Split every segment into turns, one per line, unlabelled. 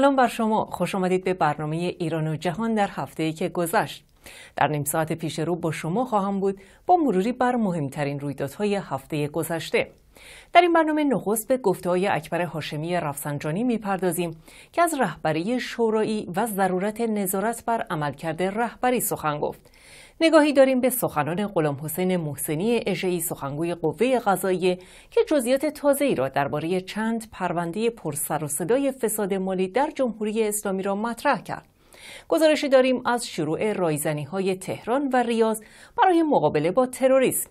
سلام بر شما خوش آمدید به برنامه ایران و جهان در هفته ای که گذشت در نیم ساعت پیش رو با شما خواهم بود با مروری بر مهمترین رویدادهای هفته گذشته در این برنامه نخست به گفته اکبر هاشمی رفسنجانی میپردازیم که از رهبری شورایی و ضرورت نظارت بر عملکرد رهبری سخن گفت نگاهی داریم به سخنان غلام حسین محسنی اژه‌ای سخنگوی قوه قضاییه که جزئیات ای را درباره چند پرونده پرسر و صدای فساد مالی در جمهوری اسلامی را مطرح کرد. گزارشی داریم از شروع رایزنی های تهران و ریاض برای مقابله با تروریسم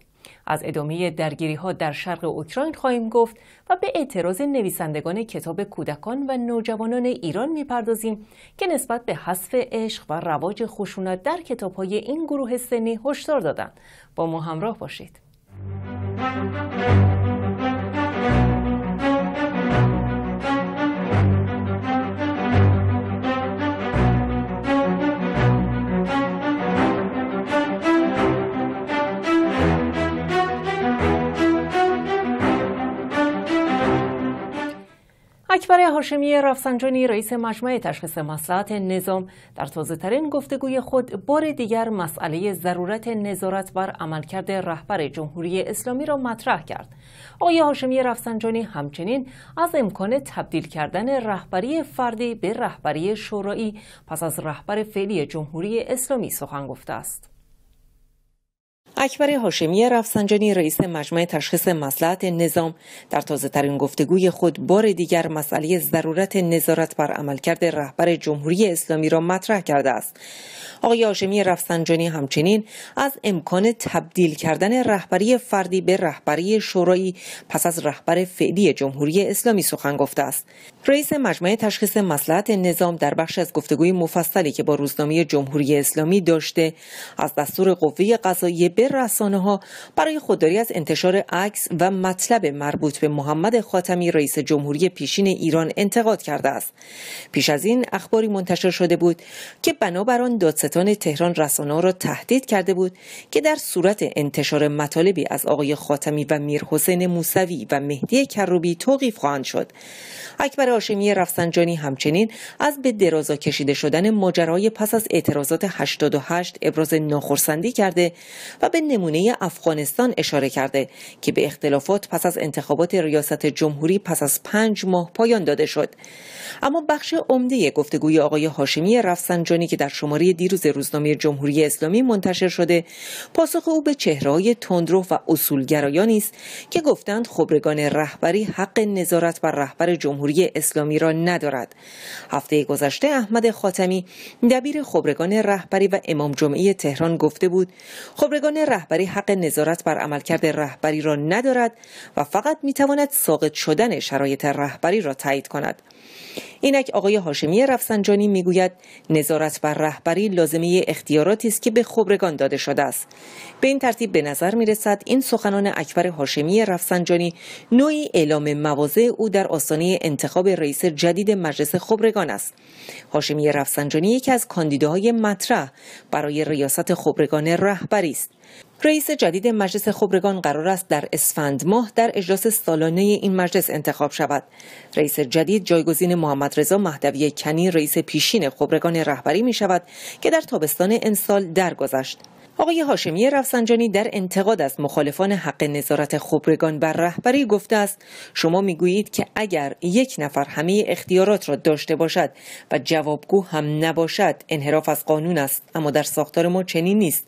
از ادامه درگیری ها در شرق اوکراین خواهیم گفت و به اعتراض نویسندگان کتاب کودکان و نوجوانان ایران میپردازیم که نسبت به حذف عشق و رواج خشونت در کتاب های این گروه سنی هشدار دادند. با ما همراه باشید. اکبر هاشمی رفسنجانی رئیس مجمع تشخیص مسلحت نظام در تازه ترین گفتگوی خود بار دیگر مسئله ضرورت نظارت بر عملکرد رهبر جمهوری اسلامی را مطرح کرد. آقای هاشمی رفسنجانی همچنین از امکان تبدیل کردن رهبری فردی به رهبری شورایی پس از رهبر فعلی جمهوری اسلامی سخن گفته است. اکبر هاشمی رفسنجانی رئیس مجمع تشخیص مسلحت نظام در تازه ترین گفتگوی خود بار دیگر مسئله ضرورت نظارت بر عملکرد رهبر جمهوری اسلامی را مطرح کرده است. آقای هاشمی رفسنجانی همچنین از امکان تبدیل کردن رهبری فردی به رهبری شورایی پس از رهبر فعلی جمهوری اسلامی سخن گفته است. رئیس مجمع تشخیص مسلحت نظام در بخش از گفتگوی مفصلی که با روزنامه جمهوری اسلامی داشته از دستور قوه قضاییه به رسانه ها برای خودداری از انتشار عکس و مطلب مربوط به محمد خاتمی رئیس جمهوری پیشین ایران انتقاد کرده است پیش از این اخباری منتشر شده بود که بنابر آن دادستان تهران رسانه را تهدید کرده بود که در صورت انتشار مطالبی از آقای خاتمی و میر میرحسین موسوی و مهدی کروبی توقیف خواهند شد اکبر هاشمی رفسنجانی همچنین از به درازا کشیده شدن ماجرای پس از اعتراضات 88 ابراز ناخرسندی کرده و به نمونه افغانستان اشاره کرده که به اختلافات پس از انتخابات ریاست جمهوری پس از پنج ماه پایان داده شد اما بخش عمده گفتگوی آقای هاشمی رفسنجانی که در شماره دیروز روزنامه جمهوری اسلامی منتشر شده پاسخ او به چهرههای تندرو و اصولگرایانی است که گفتند خبرگان رهبری حق نظارت بر رهبر جمهوری اسلامی را ندارد هفته گذشته احمد خاتمی دبیر خبرگان رهبری و امام جمعه تهران گفته بود خبرگان رهبری حق نظارت بر عملکرد رهبری را ندارد و فقط میتواند ساقط شدن شرایط رهبری را تایید کند اینک آقای هاشمی رفسنجانی میگوید نظارت بر رهبری لازمه اختیاراتی است که به خبرگان داده شده است به این ترتیب به نظر می رسد این سخنان اکبر هاشمی رفسنجانی نوعی اعلام مواضع او در آستانه انتخاب رئیس جدید مجلس خبرگان است هاشمی رفسنجانی یکی از کاندیداهای مطرح برای ریاست خبرگان رهبری است رئیس جدید مجلس خبرگان قرار است در اسفند ماه در اجلاس سالانه این مجلس انتخاب شود. رئیس جدید جایگزین محمد رضا مهدوی کنی رئیس پیشین خبرگان رهبری می شود که در تابستان امسال درگذشت. آقای هاشمی رفسنجانی در انتقاد از مخالفان حق نظارت خبرگان بر رهبری گفته است شما میگویید که اگر یک نفر همه اختیارات را داشته باشد و جوابگو هم نباشد انحراف از قانون است اما در ساختار ما چنین نیست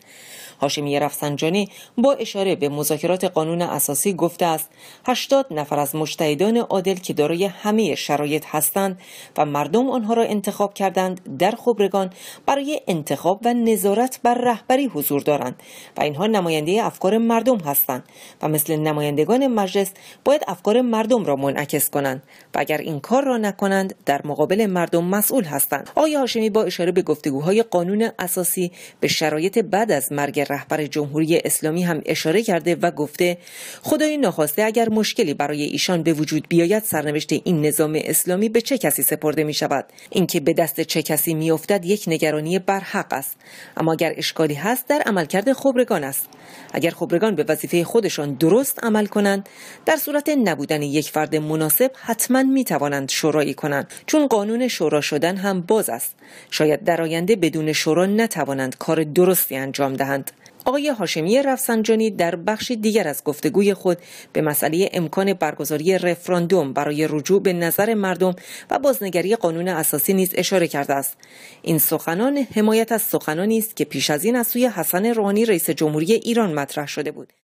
هاشمی رفسنجانی با اشاره به مذاکرات قانون اساسی گفته است 80 نفر از مجتهدان عادل که دارای همه شرایط هستند و مردم آنها را انتخاب کردند در خبرگان برای انتخاب و نظارت بر رهبری حضور دارند و اینها نماینده افکار مردم هستند و مثل نمایندگان مجلس باید افکار مردم را منعکس کنند و اگر این کار را نکنند در مقابل مردم مسئول هستند آیا هاشمی با اشاره به گفتگوهای قانون اساسی به شرایط بعد از مرگ رهبر جمهوری اسلامی هم اشاره کرده و گفته خدای ناخواسته اگر مشکلی برای ایشان به وجود بیاید سرنوشت این نظام اسلامی به چه کسی سپرده می شود اینکه به دست چه کسی میافتد یک نگرانی برحق است اما اگر اشکالی هست در عملکرد خبرگان است اگر خبرگان به وظیفه خودشان درست عمل کنند در صورت نبودن یک فرد مناسب حتما می توانند شورایی کنند چون قانون شورا شدن هم باز است شاید در آینده بدون شورا نتوانند کار درستی انجام دهند آقای هاشمی رفسنجانی در بخش دیگر از گفتگوی خود به مسئله امکان برگزاری رفراندوم برای رجوع به نظر مردم و بازنگری قانون اساسی نیز اشاره کرده است این سخنان حمایت از سخنانی است که پیش از این از سوی حسن روحانی رئیس جمهوری ایران مطرح شده بود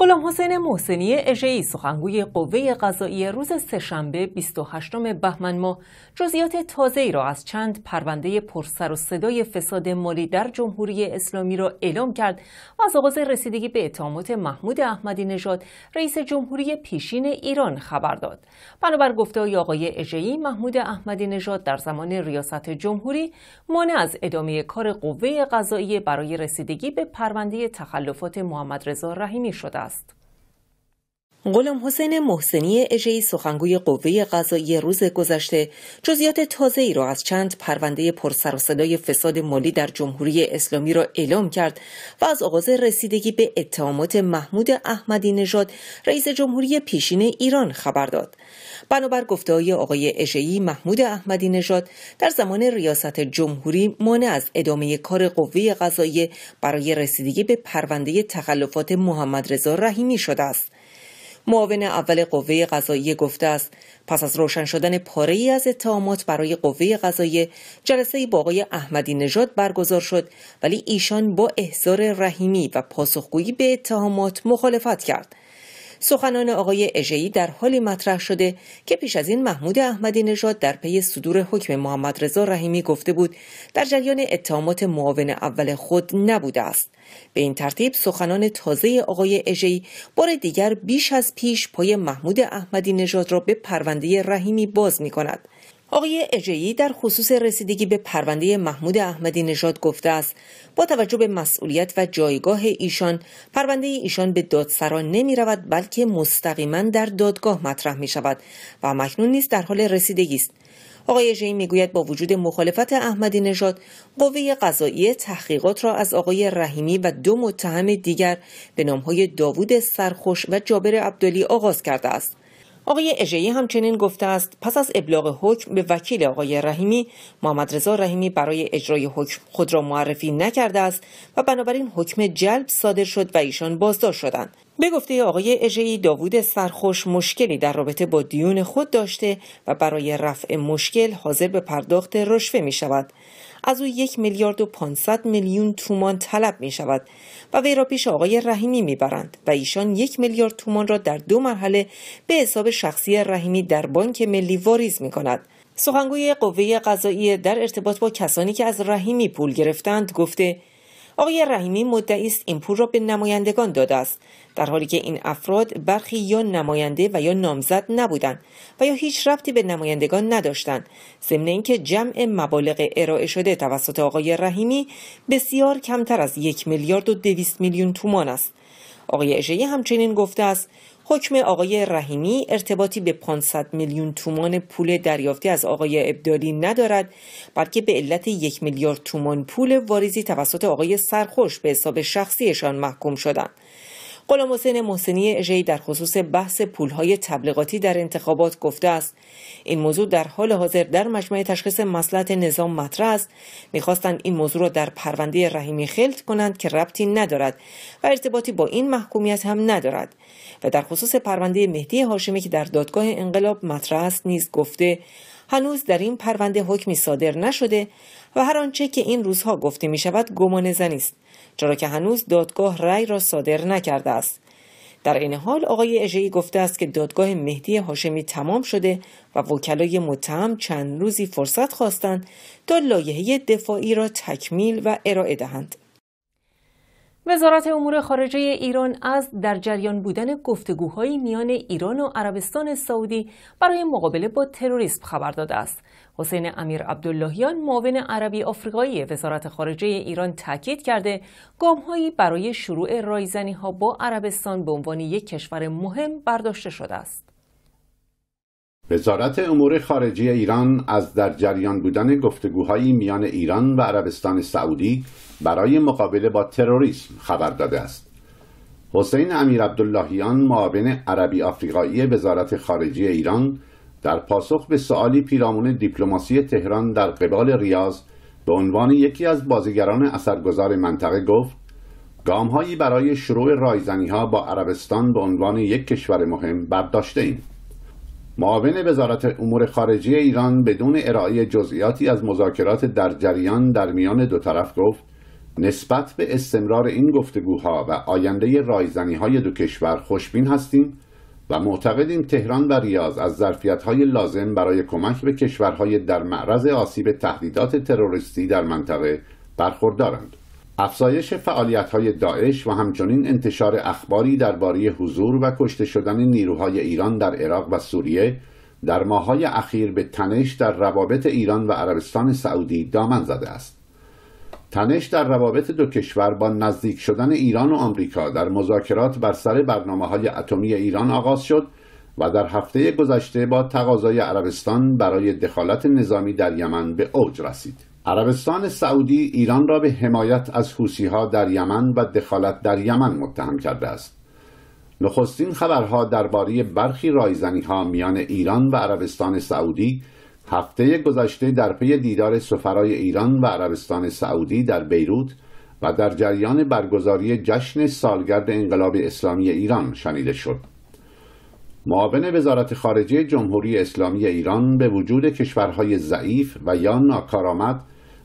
غلام حسین محسنی اژه‌ای سخنگوی قوه قضایی روز سهشنبه 28 بهمن ماه جزئیات تازه‌ای را از چند پرونده پرسر و صدای فساد مالی در جمهوری اسلامی را اعلام کرد و از آغاز رسیدگی به اتهامات محمود احمدی نژاد رئیس جمهوری پیشین ایران خبر داد. بنابر گفته‌های آقای اژه‌ای محمود احمدی نژاد در زمان ریاست جمهوری مانع از ادامه کار قوه قضایی برای رسیدگی به پرونده تخلفات محمد رضا رحیمی شده است. غلام حسین محسنی اژه سخنگوی قوه قضایی روز گذشته جزئیات تازه ای را از چند پرونده پرسر و صدای فساد مالی در جمهوری اسلامی را اعلام کرد و از آغاز رسیدگی به اتهامات محمود احمدی نژاد رئیس جمهوری پیشین ایران خبر داد. بنابر های آقای اشعی محمود احمدی نژاد در زمان ریاست جمهوری مانع از ادامه کار قوه قضاییه برای رسیدگی به پرونده تخلفات محمد رضا رحیمی شده است معاون اول قوه قضایی گفته است پس از روشن شدن پاره ای از اتهامات برای قوه قضایی جلسه با آقای احمدی نژاد برگزار شد ولی ایشان با احضار رحیمی و پاسخگویی به اتهامات مخالفت کرد سخنان آقای اژه‌ای در حالی مطرح شده که پیش از این محمود احمدی نژاد در پی صدور حکم محمد رضا رحیمی گفته بود در جریان اتهامات معاون اول خود نبوده است به این ترتیب سخنان تازه آقای اژه‌ای بار دیگر بیش از پیش پای محمود احمدی نژاد را به پرونده رحیمی باز می کند آقای اجهی در خصوص رسیدگی به پرونده محمود احمدی نژاد گفته است با توجه به مسئولیت و جایگاه ایشان پرونده ایشان به دادسرا نمی رود بلکه مستقیما در دادگاه مطرح می شود و مکنون نیست در حال رسیدگی است آقای می میگوید با وجود مخالفت احمدی نژاد قوه قضایی تحقیقات را از آقای رحیمی و دو متهم دیگر به نامهای داوود سرخوش و جابر عبدالی آغاز کرده است آقای اژه‌ای همچنین گفته است پس از ابلاغ حکم به وکیل آقای رحیمی محمد رضا رحیمی برای اجرای حکم خود را معرفی نکرده است و بنابراین حکم جلب صادر شد و ایشان بازداشت شدند به گفته آقای اژه‌ای داوود سرخوش مشکلی در رابطه با دیون خود داشته و برای رفع مشکل حاضر به پرداخت رشوه می شود از او یک میلیارد و 500 میلیون تومان طلب می شود و وی را پیش آقای رحیمی میبرند و ایشان یک میلیارد تومان را در دو مرحله به حساب شخصی رحیمی در بانک ملی واریز می کند. سخنگوی قوه قضاییه در ارتباط با کسانی که از رحیمی پول گرفتند گفته آقای رحیمی مدعی است این پول را به نمایندگان داده است در حالی که این افراد برخی یا نماینده و یا نامزد نبودند و یا هیچ ربطی به نمایندگان نداشتند ضمن اینکه جمع مبالغ ارائه شده توسط آقای رحیمی بسیار کمتر از یک میلیارد و دویست میلیون تومان است آقای اژهی همچنین گفته است حکم آقای رحیمی ارتباطی به 500 میلیون تومان پول دریافتی از آقای ابدالی ندارد بلکه به علت یک میلیارد تومان پول واریزی توسط آقای سرخوش به حساب شخصیشان محکوم شدند غلام حسین محسنی اژهی در خصوص بحث پولهای تبلیغاتی در انتخابات گفته است این موضوع در حال حاضر در مجمع تشخیص مسلحت نظام مطرح است میخواستند این موضوع را در پرونده رحیمی خلط کنند که ربطی ندارد و ارتباطی با این محکومیت هم ندارد و در خصوص پرونده مهدی هاشمی که در دادگاه انقلاب مطرح است نیز گفته هنوز در این پرونده حکمی صادر نشده و هر آنچه که این روزها گفته می شود گمان زنی است چرا که هنوز دادگاه رأی را صادر نکرده است در این حال آقای اژهای گفته است که دادگاه مهدی هاشمی تمام شده و وکلای متهم چند روزی فرصت خواستند تا لایحه دفاعی را تکمیل و ارائه دهند وزارت امور خارجه ایران از در جریان بودن گفتگوهای میان ایران و عربستان سعودی برای مقابله با تروریسم خبر داده است حسین امیر عبداللهیان معاون عربی آفریقایی وزارت خارجه ایران تاکید کرده گامهایی برای شروع رایزنی ها با عربستان به عنوان یک کشور مهم برداشته شده است.
وزارت امور خارجه ایران از در جریان بودن گفتگوهایی میان ایران و عربستان سعودی برای مقابله با تروریسم خبر داده است. حسین امیر عبداللهیان معاون عربی آفریقایی وزارت خارجه ایران در پاسخ به سوالی پیرامون دیپلماسی تهران در قبال ریاض به عنوان یکی از بازیگران اثرگذار منطقه گفت گامهایی برای شروع رایزنی ها با عربستان به عنوان یک کشور مهم برداشته ایم. معاون وزارت امور خارجه ایران بدون ارائه جزئیاتی از مذاکرات در جریان در میان دو طرف گفت نسبت به استمرار این گفتگوها و آینده رایزنی های دو کشور خوشبین هستیم و معتقدیم تهران و ریاض از های لازم برای کمک به کشورهای در معرض آسیب تهدیدات تروریستی در منطقه برخوردارند. افزایش های داعش و همچنین انتشار اخباری درباره حضور و کشته شدن نیروهای ایران در عراق و سوریه در ماهای اخیر به تنش در روابط ایران و عربستان سعودی دامن زده است. تنش در روابط دو کشور با نزدیک شدن ایران و آمریکا در مذاکرات بر سر برنامه های اتمی ایران آغاز شد و در هفته گذشته با تقاضای عربستان برای دخالت نظامی در یمن به اوج رسید. عربستان سعودی ایران را به حمایت از ها در یمن و دخالت در یمن متهم کرده است. نخستین خبرها درباره برخی رایزنی ها میان ایران و عربستان سعودی هفته گذشته در پی دیدار سفرای ایران و عربستان سعودی در بیروت و در جریان برگزاری جشن سالگرد انقلاب اسلامی ایران شنیده شد معاون وزارت خارجه جمهوری اسلامی ایران به وجود کشورهای ضعیف و یا ناکارآمد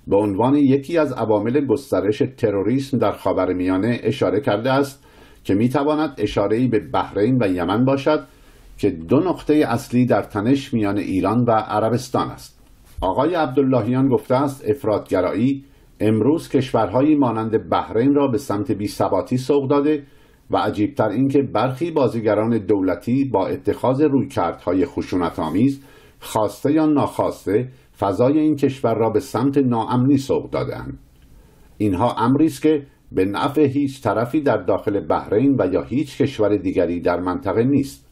به عنوان یکی از عوامل گسترش تروریسم در خاورمیانه اشاره کرده است که میتواند اشارهای به بحرین و یمن باشد که دو نقطه اصلی در تنش میان ایران و عربستان است آقای عبداللهیان گفته است افرادگرایی امروز کشورهایی مانند بحرین را به سمت بیثباتی سوق داده و عجیبتر اینکه برخی بازیگران دولتی با اتخاذ رویکردهای خشونتآمیز خواسته یا ناخواسته فضای این کشور را به سمت ناامنی سوق دادهاند اینها امری است که به نفع هیچ طرفی در داخل بحرین و یا هیچ کشور دیگری در منطقه نیست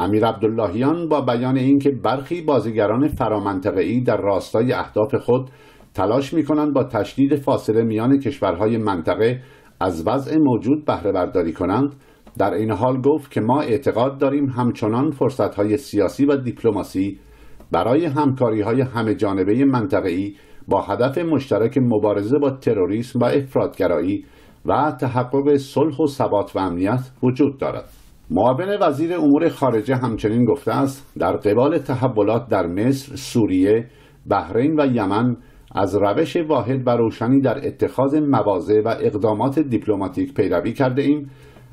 امیر عبداللهیان با بیان اینکه برخی بازیگران فرامنطقه‌ای در راستای اهداف خود تلاش می‌کنند با تشدید فاصله میان کشورهای منطقه از وضع موجود بهره برداری کنند در این حال گفت که ما اعتقاد داریم همچنان فرصت‌های سیاسی و دیپلماسی برای همکاری‌های همه جانبه منطقه‌ای با هدف مشترک مبارزه با تروریسم و افرادگرایی و تحقق صلح و ثبات و امنیت وجود دارد معاون وزیر امور خارجه همچنین گفته است در قبال تحولات در مصر، سوریه، بحرین و یمن از روش واحد و روشنی در اتخاذ مواضع و اقدامات دیپلماتیک پیروی کرده ایم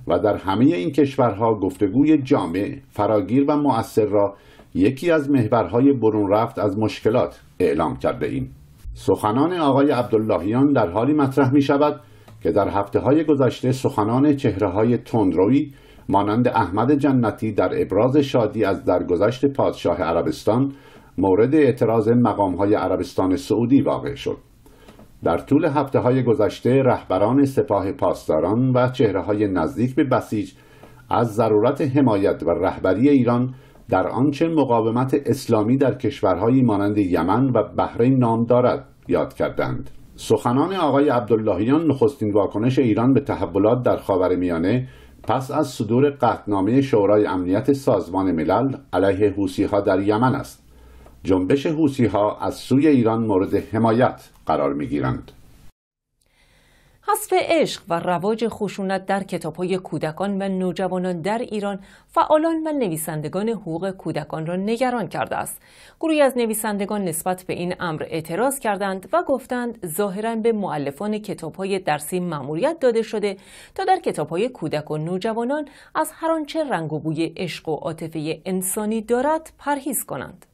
و در همه این کشورها گفتگوی جامع، فراگیر و مؤثر را یکی از محورهای برون رفت از مشکلات اعلام کرده ایم. سخنان آقای عبداللهیان در حالی مطرح می شود که در هفته های گذشته سخنان چهره های تندرویی مانند احمد جنتی در ابراز شادی از درگذشت پادشاه عربستان مورد اعتراض مقام های عربستان سعودی واقع شد در طول هفته های گذشته رهبران سپاه پاسداران و چهره های نزدیک به بسیج از ضرورت حمایت و رهبری ایران در آنچه مقاومت اسلامی در کشورهایی مانند یمن و بحرین نام دارد یاد کردند سخنان آقای عبداللهیان نخستین واکنش ایران به تحولات در خاورمیانه پس از صدور قطنامه شورای امنیت سازمان ملل علیه حوسیها در یمن است جنبش حوسیها از سوی ایران مورد حمایت قرار می گیرند.
حذف عشق و رواج خشونت در کتابهای کودکان و نوجوانان در ایران فعالان و نویسندگان حقوق کودکان را نگران کرده است گروهی از نویسندگان نسبت به این امر اعتراض کردند و گفتند ظاهرا به معلفان کتابهای درسی مأموریت داده شده تا در کتابهای کودک و نوجوانان از هر آنچه رنگ و بوی عشق و عاطفه انسانی دارد پرهیز کنند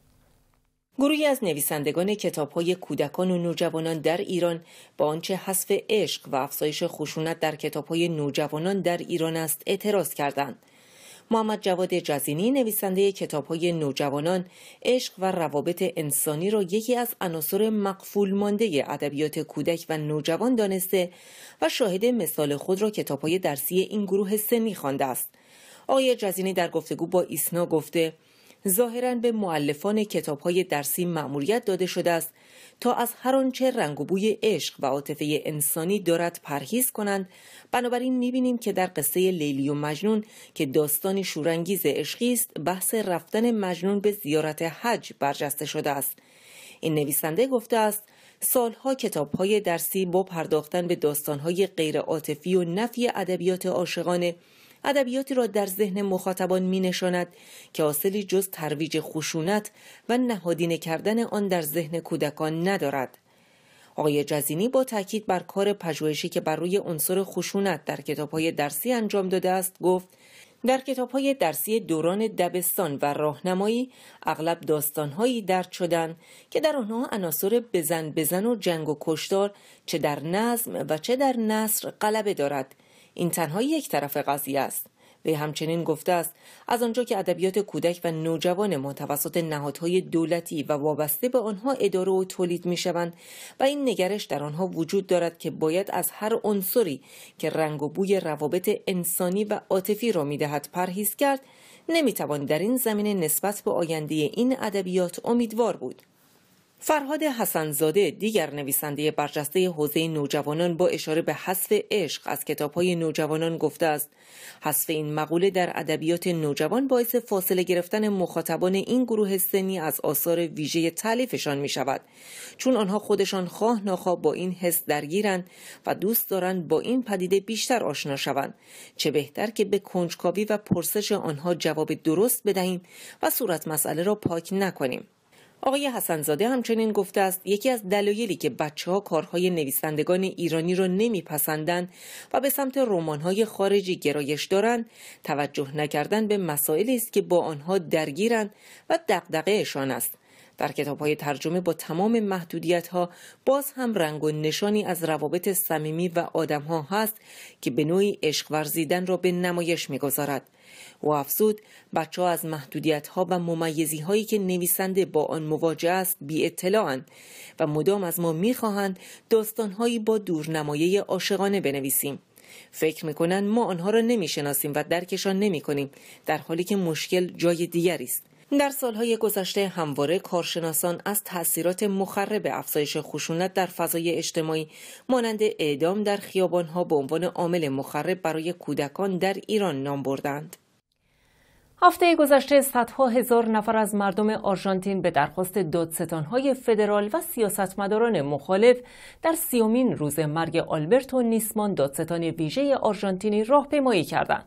گروهی از نویسندگان های کودکان و نوجوانان در ایران با آنچه حذف عشق و افزایش خشونت در های نوجوانان در ایران است اعتراض کردند محمد جواد جزینی نویسنده های نوجوانان عشق و روابط انسانی را یکی از عناصر مقفول مانده ادبیات کودک و نوجوان دانسته و شاهد مثال خود را های درسی این گروه سنی خوانده است آقای جزینی در گفتگو با ایسنا گفته ظاهرا به معلفان های درسی مأموریت داده شده است تا از هر آنچه رنگ و بوی عشق و عاطفه انسانی دارد پرهیز کنند بنابراین میبینیم که در قصه لیلی و مجنون که داستان شورانگیز عشقی است بحث رفتن مجنون به زیارت حج برجسته شده است این نویسنده گفته است سالها کتابهای درسی با پرداختن به داستانهای غیر عاطفی و نفی ادبیات عاشقانه ادبیاتی را در ذهن مخاطبان می نشاند که حاصلی جز ترویج خشونت و نهادینه کردن آن در ذهن کودکان ندارد آقای جزینی با تاکید بر کار پژوهشی که بر روی عنصر خشونت در کتابهای درسی انجام داده است گفت در کتابهای درسی دوران دبستان و راهنمایی اغلب داستانهایی درد شدن که در آنها عناصر بزن بزن و جنگ و کشتار چه در نظم و چه در نصر غلبه دارد این تنها یک طرف قضیه است و همچنین گفته است از آنجا که ادبیات کودک و نوجوان ما توسط نهادهای دولتی و وابسته به آنها اداره و تولید می شوند و این نگرش در آنها وجود دارد که باید از هر عنصری که رنگ و بوی روابط انسانی و عاطفی را می دهد پرهیز کرد توان در این زمینه نسبت به آینده این ادبیات امیدوار بود فرهاد حسنزاده دیگر نویسنده برجسته حوزه نوجوانان با اشاره به حذف عشق از کتابهای نوجوانان گفته است حذف این مقوله در ادبیات نوجوان باعث فاصله گرفتن مخاطبان این گروه سنی از آثار ویژه تعلیفشان می شود چون آنها خودشان خواه ناخواه با این حس درگیرند و دوست دارند با این پدیده بیشتر آشنا شوند چه بهتر که به کنجکاوی و پرسش آنها جواب درست بدهیم و صورت مسئله را پاک نکنیم آقای حسنزاده همچنین گفته است یکی از دلایلی که بچه ها کارهای نویسندگان ایرانی را نمیپسندند و به سمت رمانهای خارجی گرایش دارند توجه نکردن به مسائلی است که با آنها درگیرند و دقدقهشان است در کتاب های ترجمه با تمام محدودیت ها باز هم رنگ و نشانی از روابط صمیمی و آدم ها هست که به نوعی عشق ورزیدن را به نمایش میگذارد و افزود بچه ها از محدودیت ها و ممیزی هایی که نویسنده با آن مواجه است بی اطلاعان و مدام از ما میخواهند داستان هایی با دورنمایه عاشقانه بنویسیم فکر میکنن ما آنها را نمیشناسیم و درکشان نمیکنیم در حالی که مشکل جای دیگری است در سالهای گذشته همواره کارشناسان از تاثیرات مخرب افزایش خشونت در فضای اجتماعی مانند اعدام در خیابانها به عنوان عامل مخرب برای کودکان در ایران نام بردند. هفته گذشته صدها هزار نفر از مردم آرژانتین به درخواست دادستانهای فدرال و سیاستمداران مخالف در سیومین روز مرگ آلبرتو نیسمان دادستان ویژه آرژانتینی راهپیمایی کردند.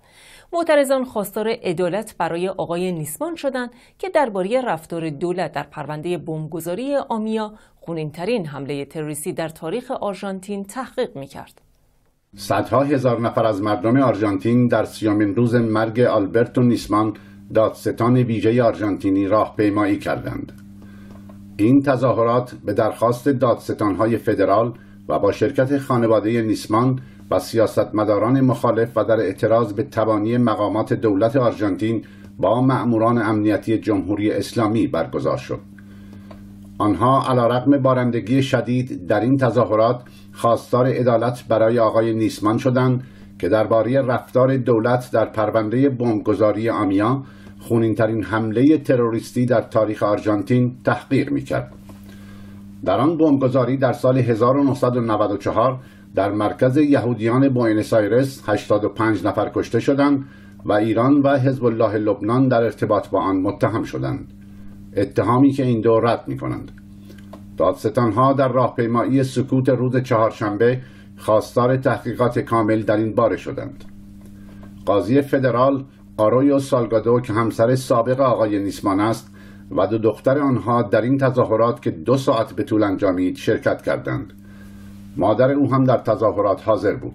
معترضان خواستار عدالت برای آقای نیسمان شدند که درباره رفتار دولت در پرونده بمبگذاری آمیا خونینترین حمله تروریستی در تاریخ آرژانتین تحقیق میکرد.
صدها هزار نفر از مردم آرژانتین در سیامین روز مرگ آلبرتو نیسمان دادستان ویژه آرژانتینی پیمایی کردند این تظاهرات به درخواست دادستانهای فدرال و با شرکت خانواده نیسمان و سیاستمداران مخالف و در اعتراض به تبانی مقامات دولت آرژانتین با مأموران امنیتی جمهوری اسلامی برگزار شد آنها رقم بارندگی شدید در این تظاهرات خواستار عدالت برای آقای نیسمان شدند که درباره رفتار دولت در پرونده بمبگذاری آمیا خونینترین حمله تروریستی در تاریخ آرژانتین تحقیر کرد در آن بمبگذاری در سال 1994 در مرکز یهودیان بوئنوس آیرس 85 نفر کشته شدند و ایران و حزب الله لبنان در ارتباط با آن متهم شدند اتهامی که این دو رد می کنند ها در راهپیمایی سکوت روز چهارشنبه خواستار تحقیقات کامل در این باره شدند قاضی فدرال آرویو سالگادو که همسر سابق آقای نیسمان است و دو دختر آنها در این تظاهرات که دو ساعت به طول انجامید شرکت کردند مادر او هم در تظاهرات حاضر بود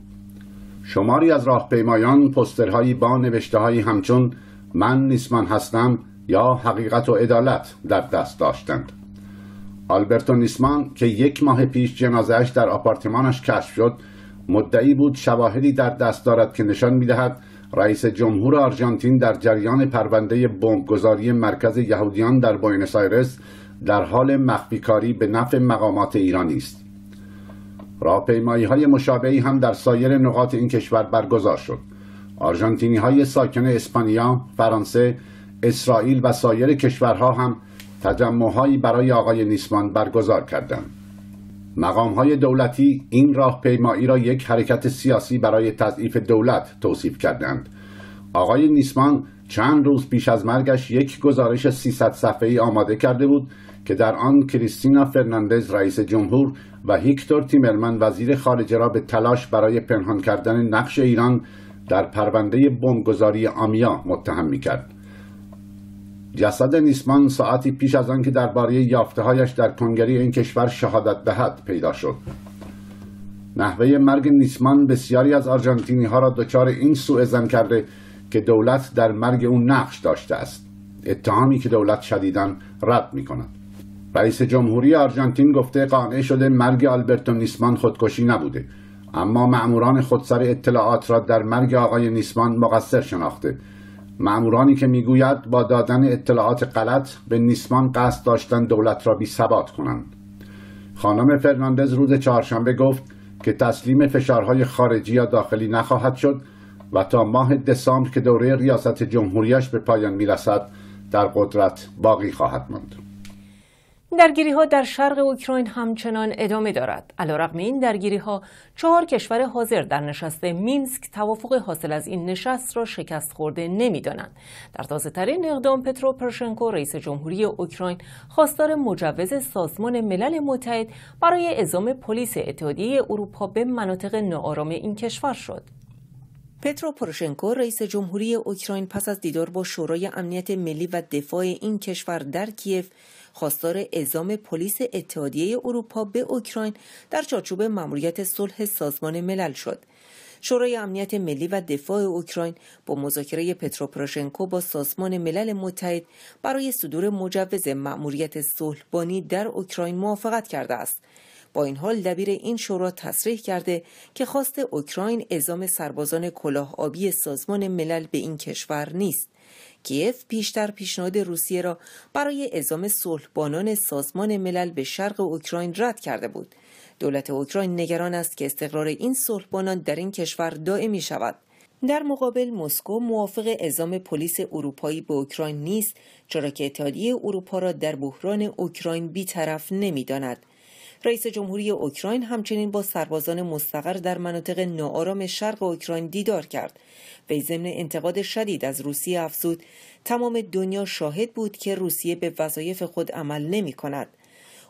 شماری از راهپیمایان پسترهایی با نوشتههایی همچون من نیسمان هستم یا حقیقت و عدالت در دست داشتند آلبرتو نیسمان که یک ماه پیش جنازهش در آپارتمانش کشف شد مدعی بود شواهدی در دست دارد که نشان میدهد رئیس جمهور آرژانتین در جریان پرونده بمبگذاری مرکز یهودیان در بوینس آیرس در حال مخفیکاری به نفع مقامات ایرانی است راهپیمایی های مشابهی هم در سایر نقاط این کشور برگزار شد آرژانتینی های ساکن اسپانیا، فرانسه، اسرائیل و سایر کشورها هم تجمعهایی برای آقای نیسمان برگزار کردند. مقام های دولتی این راه پیمایی را یک حرکت سیاسی برای تضعیف دولت توصیف کردند آقای نیسمان چند روز پیش از مرگش یک گزارش 300 ای آماده کرده بود که در آن کریستینا فرناندز رئیس جمهور و هیکتور تیمرمن وزیر خارجه را به تلاش برای پنهان کردن نقش ایران در پرونده بمبگذاری آمیا متهم میکرد جسد نیسمان ساعتی پیش از آنکه درباره هایش در کنگره این کشور شهادت دهد پیدا شد نحوه مرگ نیسمان بسیاری از آرژانتینی ها را دچار این سوء زن کرده که دولت در مرگ او نقش داشته است اتهامی که دولت شدیدا رد می کند رئیس جمهوری آرژانتین گفته قانع شده مرگ آلبرتو نیسمان خودکشی نبوده اما معموران خودسر اطلاعات را در مرگ آقای نیسمان مقصر شناخته معمورانی که میگوید با دادن اطلاعات غلط به نیسمان قصد داشتن دولت را بی ثبات کنند خانم فرناندز روز چهارشنبه گفت که تسلیم فشارهای خارجی یا داخلی نخواهد شد و تا ماه دسامبر که دوره ریاست جمهوریش به پایان میرسد در قدرت باقی خواهد ماند
درگیری ها در شرق اوکراین همچنان ادامه دارد. علیرغم این درگیری ها چهار کشور حاضر در نشست مینسک توافق حاصل از این نشست را شکست خورده نمیدانند. در تازه ترین اقدام پترو پرشنکو رئیس جمهوری اوکراین خواستار مجوز سازمان ملل متحد برای اعزام پلیس اتحادیه اروپا به مناطق ناآرام این کشور شد. پترو پروشنکو رئیس جمهوری اوکراین پس از دیدار با شورای امنیت ملی و دفاع این کشور در کیف خواستار اعزام پلیس اتحادیه اروپا به اوکراین در چارچوب مأموریت صلح سازمان ملل شد. شورای امنیت ملی و دفاع اوکراین با مذاکره پروشنکو با سازمان ملل متحد برای صدور مجوز مأموریت صلحبانی در اوکراین موافقت کرده است. با این حال دبیر این شورا تصریح کرده که خواست اوکراین اعزام سربازان کلاه آبی سازمان ملل به این کشور نیست کیف پیشتر پیشنهاد روسیه را برای اعزام صلحبانان سازمان ملل به شرق اوکراین رد کرده بود دولت اوکراین نگران است که استقرار این صلحبانان در این کشور دائمی شود در مقابل مسکو موافق اعزام پلیس اروپایی به اوکراین نیست چرا که اتحادیه اروپا را در بحران اوکراین بیطرف نمیداند رئیس جمهوری اوکراین همچنین با سربازان مستقر در مناطق ناآرام شرق اوکراین دیدار کرد وی ضمن انتقاد شدید از روسیه افزود تمام دنیا شاهد بود که روسیه به وظایف خود عمل نمی کند.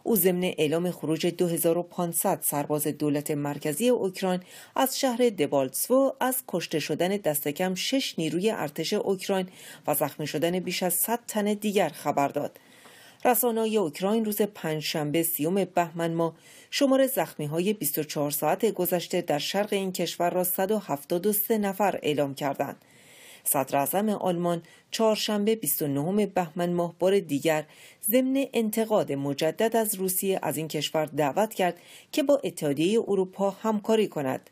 او ضمن اعلام خروج 2500 سرباز دولت مرکزی اوکراین از شهر دبالتسو از کشته شدن دستکم شش نیروی ارتش اوکراین و زخمی شدن بیش از 100 تن دیگر خبر داد. رسانه‌های اوکراین روز پنجشنبه سیوم بهمن ماه شمار زخمی های 24 ساعت گذشته در شرق این کشور را 173 نفر اعلام کردند. صدر آلمان چهارشنبه 29 بهمن ماه بار دیگر ضمن انتقاد مجدد از روسیه از این کشور دعوت کرد که با اتحادیه اروپا همکاری کند.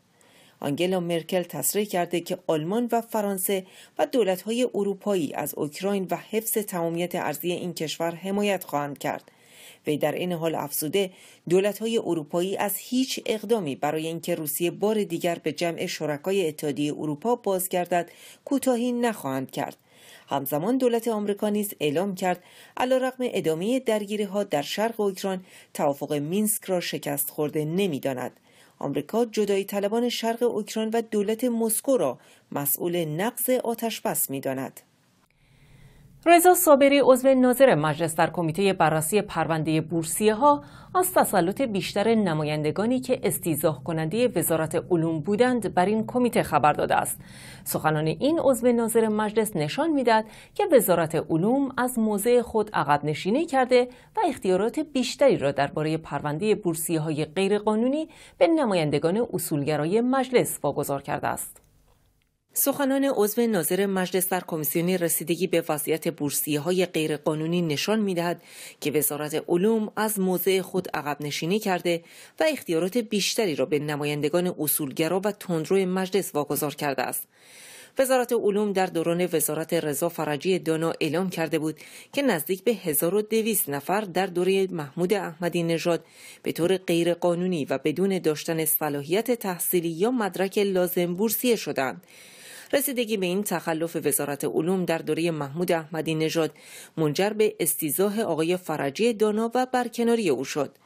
آنگلا مرکل تصریح کرده که آلمان و فرانسه و دولت‌های اروپایی از اوکراین و حفظ تمامیت ارضی این کشور حمایت خواهند کرد. وی در این حال افزوده دولت‌های اروپایی از هیچ اقدامی برای اینکه روسیه بار دیگر به جمع شرکای اتحادیه اروپا بازگردد کوتاهی نخواهند کرد. همزمان دولت آمریکا نیز اعلام کرد علیرغم ادامه درگیری ها در شرق اوکراین توافق مینسک را شکست خورده نمیداند آمریکا جدایی طلبان شرق اوکراین و دولت مسکو را مسئول نقض آتش بس می داند. رضا صابری عضو ناظر مجلس در کمیته بررسی پرونده بورسیه ها از تسلط بیشتر نمایندگانی که استیزاه کننده وزارت علوم بودند بر این کمیته خبر داده است. سخنان این عضو ناظر مجلس نشان میدهد که وزارت علوم از موضع خود عقب نشینی کرده و اختیارات بیشتری را درباره پرونده بورسیه های غیرقانونی به نمایندگان اصولگرای مجلس واگذار کرده است. سخنان عضو ناظر مجلس در کمیسیون رسیدگی به وضعیت بورسیه های غیرقانونی نشان میدهد که وزارت علوم از موضع خود عقب نشینی کرده و اختیارات بیشتری را به نمایندگان اصولگرا و تندرو مجلس واگذار کرده است وزارت علوم در دوران وزارت رضا فرجی دانا اعلام کرده بود که نزدیک به 1200 نفر در دوره محمود احمدی نژاد به طور غیرقانونی و بدون داشتن صلاحیت تحصیلی یا مدرک لازم بورسیه شدند رسیدگی به این تخلف وزارت علوم در دوره محمود احمدی نژاد منجر به استیزاه آقای فرجی دانا و برکناری او شد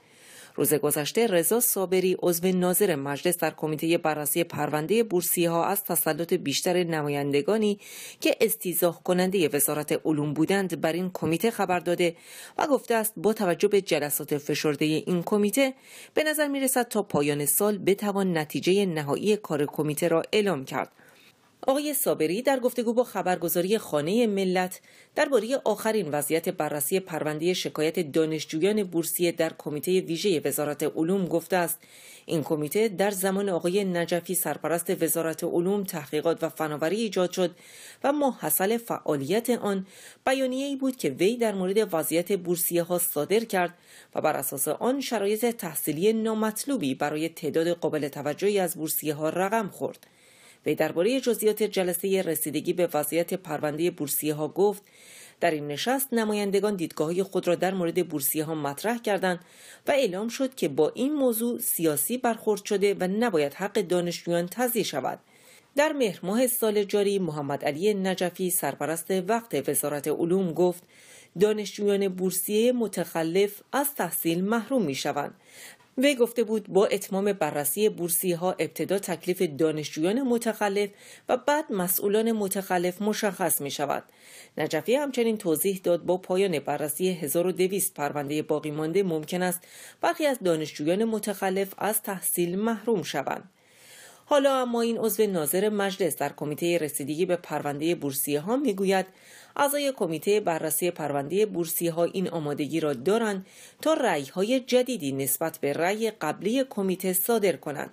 روز گذشته رضا صابری عضو ناظر مجلس در کمیته بررسی پرونده بورسی ها از تسلط بیشتر نمایندگانی که استیزاه کننده وزارت علوم بودند بر این کمیته خبر داده و گفته است با توجه به جلسات فشرده این کمیته به نظر می رسد تا پایان سال بتوان نتیجه نهایی کار کمیته را اعلام کرد آقای صابری در گفتگو با خبرگزاری خانه ملت درباره آخرین وضعیت بررسی پرونده شکایت دانشجویان بورسیه در کمیته ویژه وزارت علوم گفته است این کمیته در زمان آقای نجفی سرپرست وزارت علوم تحقیقات و فناوری ایجاد شد و محصل فعالیت آن بیانیه ای بود که وی در مورد وضعیت بورسیه ها صادر کرد و بر اساس آن شرایط تحصیلی نامطلوبی برای تعداد قابل توجهی از بورسیه ها رقم خورد وی درباره جزئیات جلسه رسیدگی به وضعیت پرونده بورسیه ها گفت در این نشست نمایندگان دیدگاه خود را در مورد بورسیه ها مطرح کردند و اعلام شد که با این موضوع سیاسی برخورد شده و نباید حق دانشجویان تضییع شود در مهر ماه سال جاری محمد علی نجفی سرپرست وقت وزارت علوم گفت دانشجویان بورسیه متخلف از تحصیل محروم می شوند وی گفته بود با اتمام بررسی بورسی ها ابتدا تکلیف دانشجویان متخلف و بعد مسئولان متخلف مشخص می شود. نجفی همچنین توضیح داد با پایان بررسی 1200 پرونده باقی مانده ممکن است برخی از دانشجویان متخلف از تحصیل محروم شوند. حالا اما این عضو ناظر مجلس در کمیته رسیدگی به پرونده بورسیه ها میگوید اعضای کمیته بررسی پرونده بورسیه ها این آمادگی را دارند تا رأی های جدیدی نسبت به رأی قبلی کمیته صادر کنند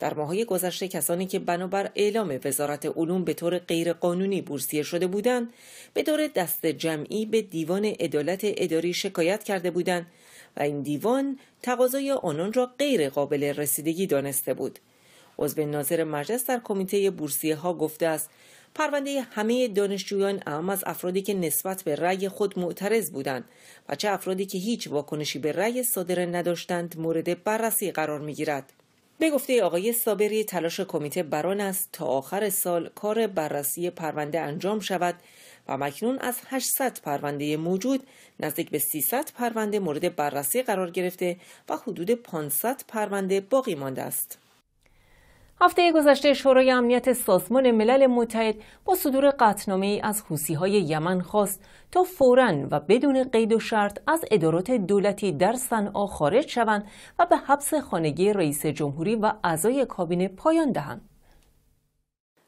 در ماهای گذشته کسانی که بنابر اعلام وزارت علوم به طور غیرقانونی بورسیه شده بودند به طور دست جمعی به دیوان عدالت اداری شکایت کرده بودند و این دیوان تقاضای آنان را غیر قابل رسیدگی دانسته بود عضو ناظر مجلس در کمیته بورسیه ها گفته است پرونده همه دانشجویان اهم از افرادی که نسبت به رأی خود معترض بودند و چه افرادی که هیچ واکنشی به رأی صادره نداشتند مورد بررسی قرار می گیرد. به گفته آقای صابری تلاش کمیته بران است تا آخر سال کار بررسی پرونده انجام شود و مکنون از 800 پرونده موجود نزدیک به 300 پرونده مورد بررسی قرار گرفته و حدود 500 پرونده باقی مانده است. هفته گذشته شورای امنیت سازمان ملل متحد با صدور قطنامه ای از حوسی های یمن خواست تا فوراً و بدون قید و شرط از ادارات دولتی در صنعا خارج شوند و به حبس خانگی رئیس جمهوری و اعضای کابینه پایان دهند.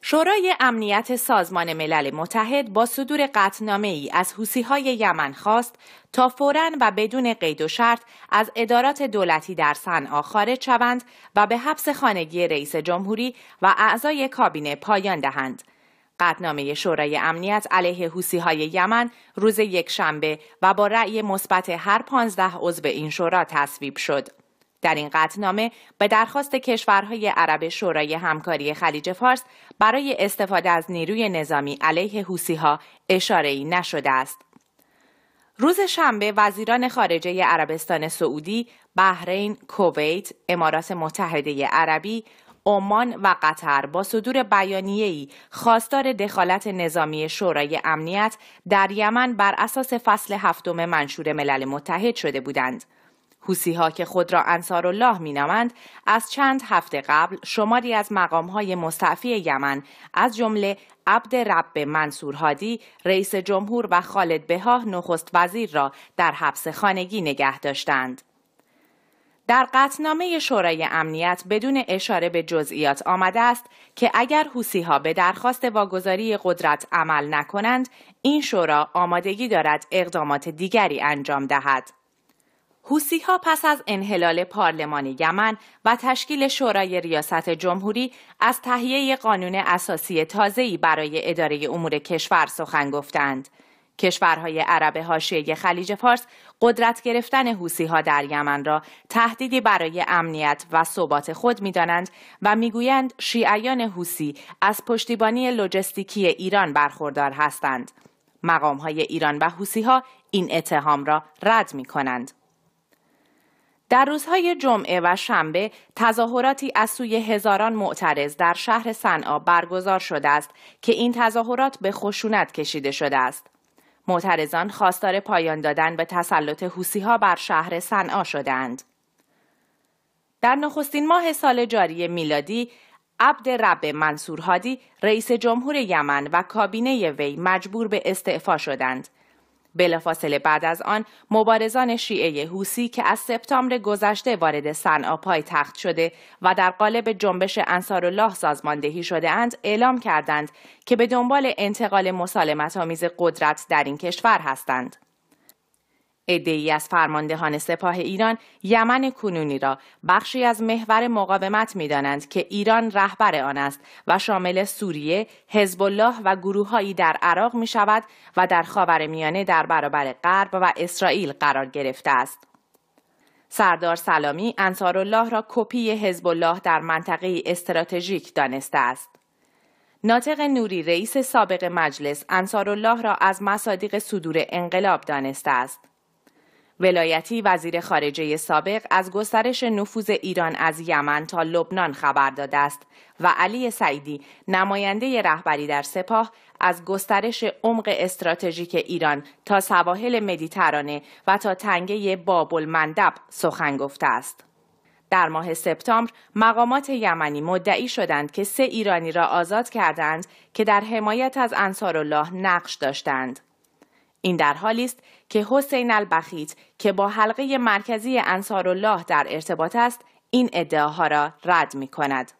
شورای امنیت سازمان ملل متحد با صدور قطنامه ای از حوسی های یمن خواست تا فوراً و بدون قید و شرط از ادارات دولتی در صنعا خارج شوند و به حبس خانگی رئیس جمهوری و اعضای کابینه پایان دهند. قطنامه شورای امنیت علیه حوسی های یمن روز یک شنبه و با رأی مثبت هر پانزده عضو این شورا تصویب شد. در این قطعنامه به درخواست کشورهای عرب شورای همکاری خلیج فارس برای استفاده از نیروی نظامی علیه حوسیها ای نشده است. روز شنبه وزیران خارجه عربستان سعودی، بحرین، کویت، امارات متحده عربی، عمان و قطر با صدور بیانیه‌ای خواستار دخالت نظامی شورای امنیت در یمن بر اساس فصل هفتم منشور ملل متحد شده بودند. حوسی ها که خود را انصار الله می نامند از چند هفته قبل شماری از مقام های مستعفی یمن از جمله عبد رب منصور هادی رئیس جمهور و خالد بهاه نخست وزیر را در حبس خانگی نگه داشتند. در قطنامه شورای امنیت بدون اشاره به جزئیات آمده است که اگر حوسی ها به درخواست واگذاری قدرت عمل نکنند این شورا آمادگی دارد اقدامات دیگری انجام دهد. حوسی ها پس از انحلال پارلمان یمن و تشکیل شورای ریاست جمهوری از تهیه قانون اساسی تازه‌ای برای اداره امور کشور سخن گفتند. کشورهای عرب حاشیه خلیج فارس قدرت گرفتن حوسی ها در یمن را تهدیدی برای امنیت و ثبات خود می و میگویند شیعیان حوسی از پشتیبانی لوجستیکی ایران برخوردار هستند. مقام ایران و حوسی ها این اتهام را رد می در روزهای جمعه و شنبه تظاهراتی از سوی هزاران معترض در شهر صنعا برگزار شده است که این تظاهرات به خشونت کشیده شده است. معترضان خواستار پایان دادن به تسلط حسیها بر شهر صنعا شدند. در نخستین ماه سال جاری میلادی عبد رب منصور هادی رئیس جمهور یمن و کابینه وی مجبور به استعفا شدند بلافاصله بعد از آن مبارزان شیعه حوسی که از سپتامبر گذشته وارد صنعا تخت شده و در قالب جنبش انصارالله سازماندهی شده اند اعلام کردند که به دنبال انتقال مسالمت آمیز قدرت در این کشور هستند. عدهای از فرماندهان سپاه ایران یمن کنونی را بخشی از محور مقاومت میدانند که ایران رهبر آن است و شامل سوریه، حزب الله و گروههایی در عراق می شود و در خاورمیانه در برابر غرب و اسرائیل قرار گرفته است. سردار سلامی انصارالله را کپی حزب الله در منطقه استراتژیک دانسته است. ناطق نوری رئیس سابق مجلس انصارالله را از مصادیق صدور انقلاب دانسته است. ولایتی وزیر خارجه سابق از گسترش نفوذ ایران از یمن تا لبنان خبر داده است و علی سعیدی نماینده رهبری در سپاه از گسترش عمق استراتژیک ایران تا سواحل مدیترانه و تا تنگه بابل مندب سخن گفته است. در ماه سپتامبر مقامات یمنی مدعی شدند که سه ایرانی را آزاد کردند که در حمایت از انصار الله نقش داشتند. این در حالی است که حسین البخیت که با حلقه مرکزی انصار الله در ارتباط است این ادعاها را رد می کند.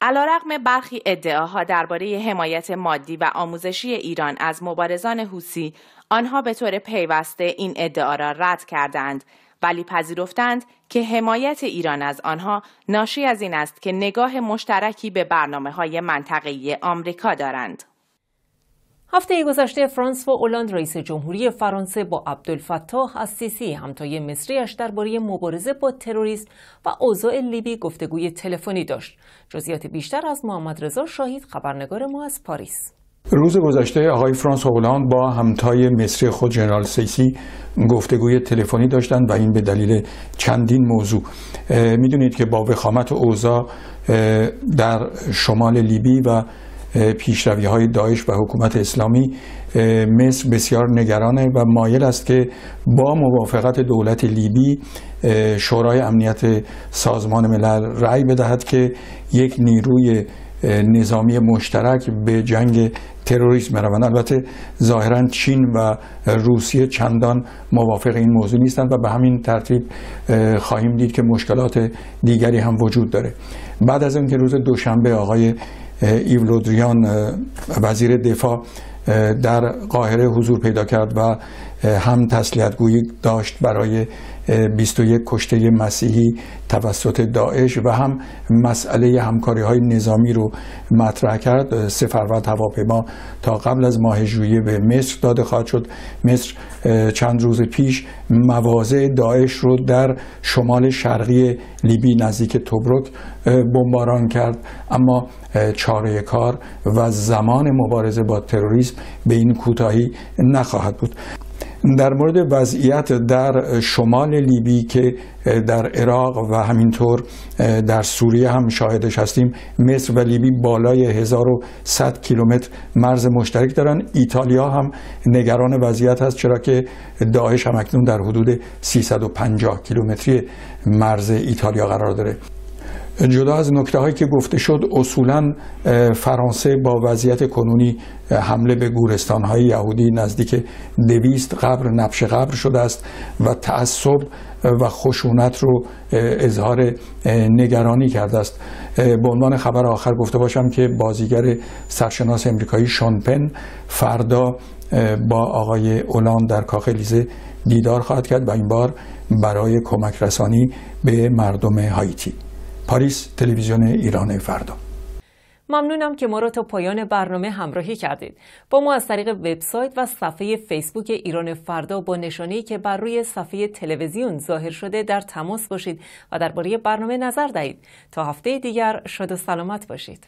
علیرغم برخی ادعاها درباره حمایت مادی و آموزشی ایران از مبارزان حوسی آنها به طور پیوسته این ادعا را رد کردند ولی پذیرفتند که حمایت ایران از آنها ناشی از این است که نگاه مشترکی به برنامه
های منطقی آمریکا دارند. هفته گذشته فرانس و اولاند رئیس جمهوری فرانسه با عبدالفتاح از سیسی همتای مصریش درباره مبارزه با تروریسم و اوضاع لیبی گفتگوی تلفنی داشت. جزئیات بیشتر از محمد رضا شاهید خبرنگار ما از پاریس.
روز گذشته آقای فرانس اولاند با همتای مصری خود جنرال سیسی گفتگوی تلفنی داشتند و این به دلیل چندین موضوع میدونید که با وخامت اوضاع در شمال لیبی و پیشروی های داعش و حکومت اسلامی مصر بسیار نگرانه و مایل است که با موافقت دولت لیبی شورای امنیت سازمان ملل رأی بدهد که یک نیروی نظامی مشترک به جنگ تروریسم روند البته ظاهرا چین و روسیه چندان موافق این موضوع نیستند و به همین ترتیب خواهیم دید که مشکلات دیگری هم وجود داره بعد از اینکه روز دوشنبه آقای ایو لودریان وزیر دفاع در قاهره حضور پیدا کرد و هم گویی داشت برای 21 کشته مسیحی توسط داعش و هم مسئله همکاری های نظامی رو مطرح کرد سه هواپیما تا قبل از ماه ژوئیه به مصر داده خواهد شد مصر چند روز پیش مواضع داعش رو در شمال شرقی لیبی نزدیک توبرک بمباران کرد اما چاره کار و زمان مبارزه با تروریسم به این کوتاهی نخواهد بود در مورد وضعیت در شمال لیبی که در عراق و همینطور در سوریه هم شاهدش هستیم مصر و لیبی بالای 1100 کیلومتر مرز مشترک دارن ایتالیا هم نگران وضعیت هست چرا که داعش هم اکنون در حدود 350 کیلومتری مرز ایتالیا قرار داره جدا از نکته هایی که گفته شد اصولا فرانسه با وضعیت کنونی حمله به گورستان های یهودی نزدیک دویست قبر نبش قبر شده است و تعصب و خشونت رو اظهار نگرانی کرده است به عنوان خبر آخر گفته باشم که بازیگر سرشناس امریکایی شانپن فردا با آقای اولان در کاخ لیزه دیدار خواهد کرد و این بار برای کمک رسانی به مردم هایتی پاریس تلویزیون ایران فردا
ممنونم که ما را تا پایان برنامه همراهی کردید. با ما از طریق وبسایت و صفحه فیسبوک ایران فردا با نشانی که بر روی صفحه تلویزیون ظاهر شده در تماس باشید و درباره برنامه نظر دهید. تا هفته دیگر شاد و سلامت باشید.